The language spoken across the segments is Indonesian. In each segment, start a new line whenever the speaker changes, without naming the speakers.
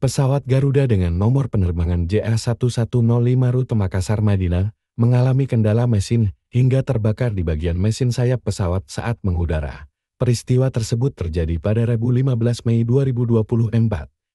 Pesawat Garuda dengan nomor penerbangan JA1105 rute Makassar Madinah mengalami kendala mesin hingga terbakar di bagian mesin sayap pesawat saat mengudara. Peristiwa tersebut terjadi pada Rabu 15 Mei 2024,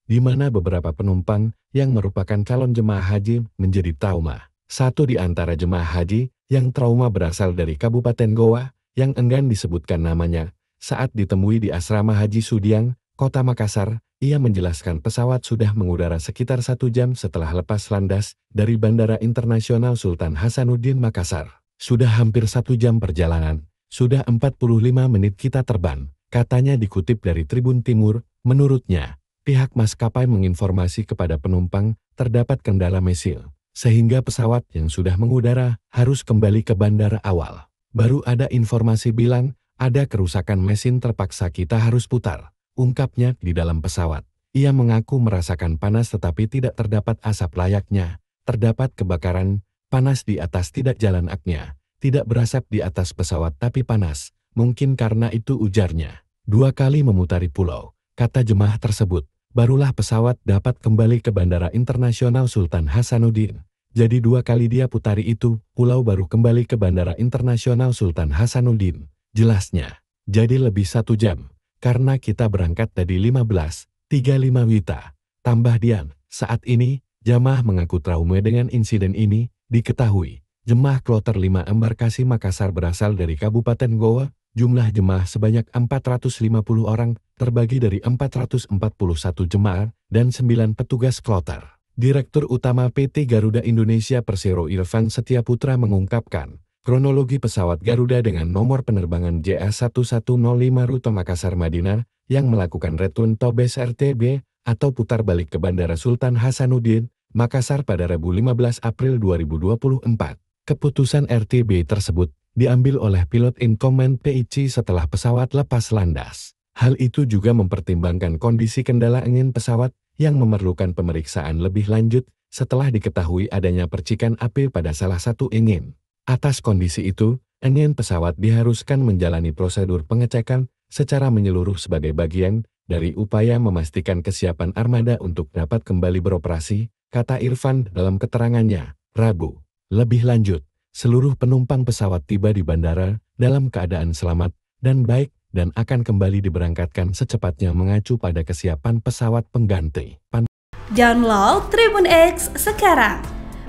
di mana beberapa penumpang yang merupakan calon jemaah haji menjadi trauma. Satu di antara jemaah haji yang trauma berasal dari Kabupaten Goa, yang enggan disebutkan namanya, saat ditemui di Asrama Haji Sudiang, Kota Makassar, ia menjelaskan pesawat sudah mengudara sekitar satu jam setelah lepas landas dari Bandara Internasional Sultan Hasanuddin Makassar. Sudah hampir satu jam perjalanan, sudah 45 menit kita terbang, katanya dikutip dari Tribun Timur, menurutnya, pihak maskapai menginformasi kepada penumpang terdapat kendala mesil, sehingga pesawat yang sudah mengudara harus kembali ke bandara awal. Baru ada informasi bilang, ada kerusakan mesin terpaksa kita harus putar ungkapnya di dalam pesawat. Ia mengaku merasakan panas tetapi tidak terdapat asap layaknya. Terdapat kebakaran, panas di atas tidak jalan aknya. Tidak berasap di atas pesawat tapi panas. Mungkin karena itu ujarnya. Dua kali memutari pulau, kata jemaah tersebut. Barulah pesawat dapat kembali ke Bandara Internasional Sultan Hasanuddin. Jadi dua kali dia putari itu, pulau baru kembali ke Bandara Internasional Sultan Hasanuddin. Jelasnya. Jadi lebih satu jam karena kita berangkat dari 15.35 Wita. Tambah Dian, saat ini, jamaah mengaku trauma dengan insiden ini, diketahui. Jemaah kloter 5 embarkasi Makassar berasal dari Kabupaten Goa, jumlah jemaah sebanyak 450 orang, terbagi dari 441 jemaah dan 9 petugas kloter. Direktur Utama PT Garuda Indonesia Persero Irfan Setiaputra mengungkapkan, Kronologi pesawat Garuda dengan nomor penerbangan JA1105 rute Makassar Madinah yang melakukan return Tobes RTB atau putar balik ke Bandara Sultan Hasanuddin, Makassar pada Rabu 15 April 2024. Keputusan RTB tersebut diambil oleh pilot in command PIC setelah pesawat lepas landas. Hal itu juga mempertimbangkan kondisi kendala angin pesawat yang memerlukan pemeriksaan lebih lanjut setelah diketahui adanya percikan api pada salah satu ingin. Atas kondisi itu, engine pesawat diharuskan menjalani prosedur pengecekan secara menyeluruh sebagai bagian dari upaya memastikan kesiapan armada untuk dapat kembali beroperasi, kata Irfan dalam keterangannya, Rabu. Lebih lanjut, seluruh penumpang pesawat tiba di bandara dalam keadaan selamat dan baik dan akan kembali diberangkatkan secepatnya mengacu pada kesiapan pesawat pengganti. Download Tribun X sekarang